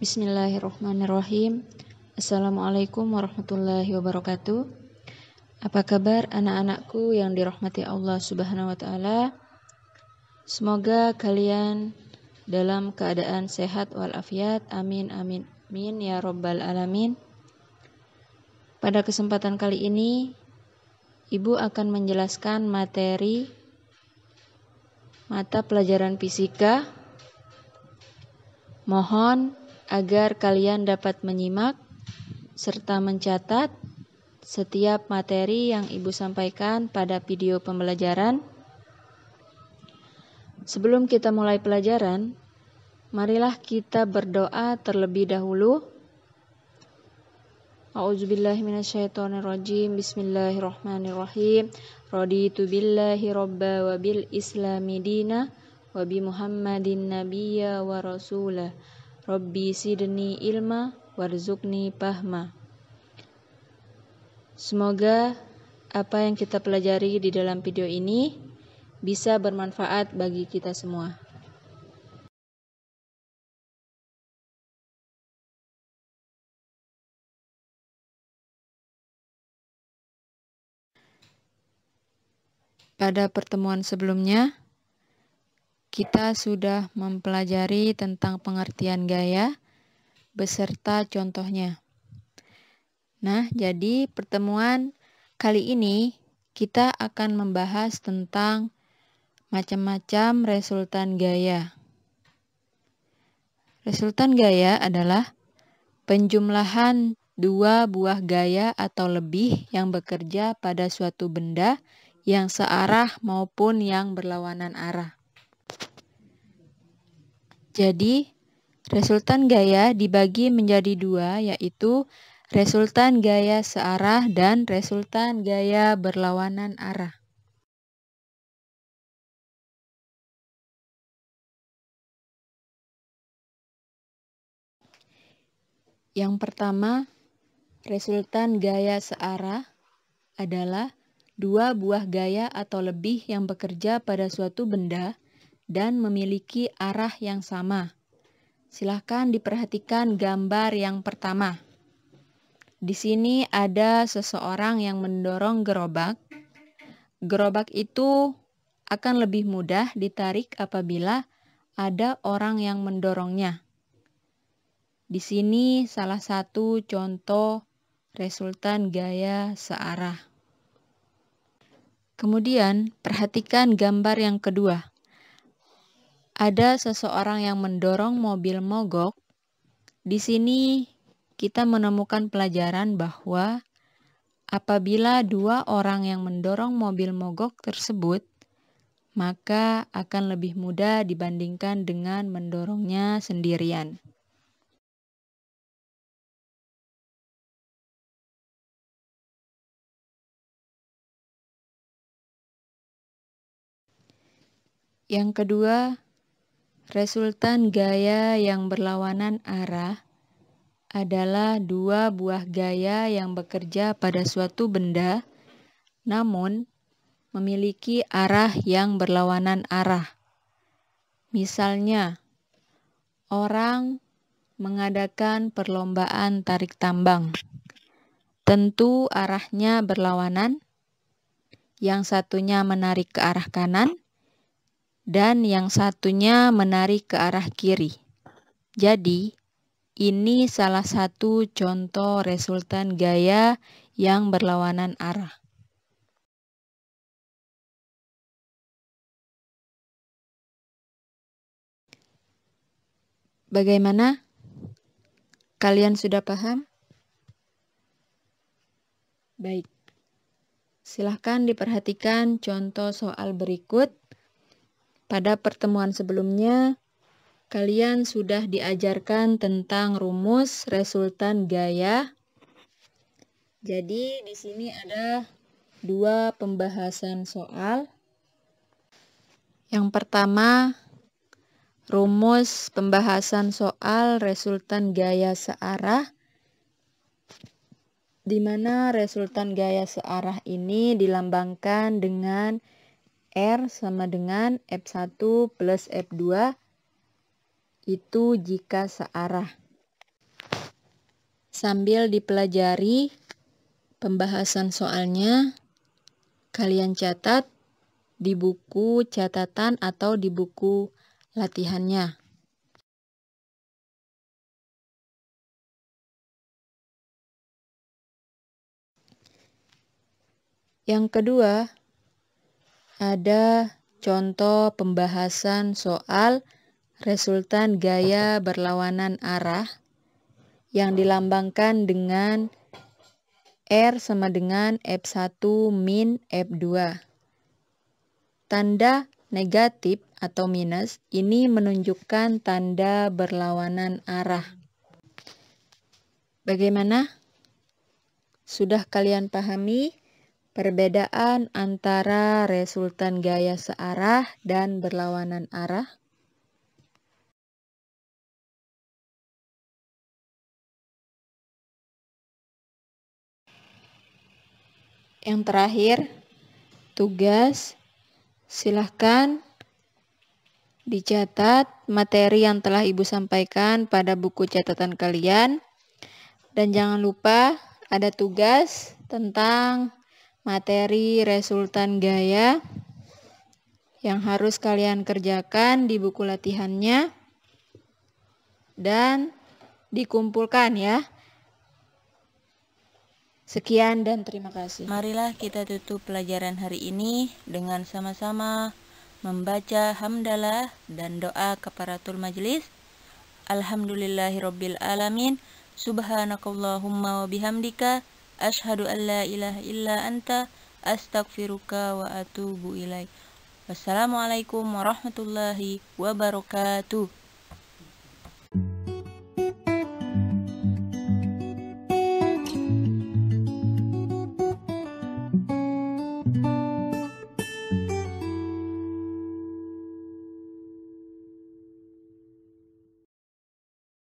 Bismillahirrahmanirrahim. Assalamualaikum warahmatullahi wabarakatuh. Apa kabar anak-anakku yang dirahmati Allah Subhanahu wa taala? Semoga kalian dalam keadaan sehat walafiat. Amin amin amin ya rabbal alamin. Pada kesempatan kali ini Ibu akan menjelaskan materi mata pelajaran fisika. Mohon agar kalian dapat menyimak serta mencatat setiap materi yang Ibu sampaikan pada video pembelajaran. Sebelum kita mulai pelajaran, marilah kita berdoa terlebih dahulu. A'udzubillahi minasyaitonirrajim. Bismillahirrahmanirrahim. Raditu billahi robba wa islami dina wa Muhammadin nabiyya wa rasulah. Rabbi sidni ilma warzukni pahma. Semoga apa yang kita pelajari di dalam video ini bisa bermanfaat bagi kita semua. Pada pertemuan sebelumnya, kita sudah mempelajari tentang pengertian gaya beserta contohnya. Nah, jadi pertemuan kali ini kita akan membahas tentang macam-macam resultan gaya. Resultan gaya adalah penjumlahan dua buah gaya atau lebih yang bekerja pada suatu benda yang searah maupun yang berlawanan arah. Jadi, resultan gaya dibagi menjadi dua, yaitu resultan gaya searah dan resultan gaya berlawanan arah. Yang pertama, resultan gaya searah adalah dua buah gaya atau lebih yang bekerja pada suatu benda dan memiliki arah yang sama. Silahkan diperhatikan gambar yang pertama. Di sini ada seseorang yang mendorong gerobak. Gerobak itu akan lebih mudah ditarik apabila ada orang yang mendorongnya. Di sini salah satu contoh resultan gaya searah. Kemudian, perhatikan gambar yang kedua ada seseorang yang mendorong mobil mogok, di sini kita menemukan pelajaran bahwa apabila dua orang yang mendorong mobil mogok tersebut, maka akan lebih mudah dibandingkan dengan mendorongnya sendirian. Yang kedua, Resultan gaya yang berlawanan arah adalah dua buah gaya yang bekerja pada suatu benda, namun memiliki arah yang berlawanan arah. Misalnya, orang mengadakan perlombaan tarik tambang. Tentu arahnya berlawanan, yang satunya menarik ke arah kanan, dan yang satunya menarik ke arah kiri. Jadi, ini salah satu contoh resultan gaya yang berlawanan arah. Bagaimana? Kalian sudah paham? Baik. Silahkan diperhatikan contoh soal berikut pada pertemuan sebelumnya, kalian sudah diajarkan tentang rumus resultan gaya. Jadi, di sini ada dua pembahasan soal. Yang pertama, rumus pembahasan soal resultan gaya searah di mana resultan gaya searah ini dilambangkan dengan R sama dengan F1 plus F2 itu jika searah. Sambil dipelajari pembahasan soalnya, kalian catat di buku catatan atau di buku latihannya. Yang kedua, ada contoh pembahasan soal resultan gaya berlawanan arah yang dilambangkan dengan R sama dengan F1 min F2. Tanda negatif atau minus ini menunjukkan tanda berlawanan arah. Bagaimana? Sudah kalian pahami? Perbedaan antara resultan gaya searah dan berlawanan arah. Yang terakhir, tugas silahkan dicatat materi yang telah Ibu sampaikan pada buku catatan kalian. Dan jangan lupa ada tugas tentang materi resultan gaya yang harus kalian kerjakan di buku latihannya dan dikumpulkan ya. Sekian dan terima kasih. Marilah kita tutup pelajaran hari ini dengan sama-sama membaca hamdalah dan doa kafaratul majelis. Alhamdulillahirabbil alamin. Subhanakallahumma wa Ashadu an la ilaha illa anta Astagfiruka wa atubu ilaih Wassalamualaikum warahmatullahi wabarakatuh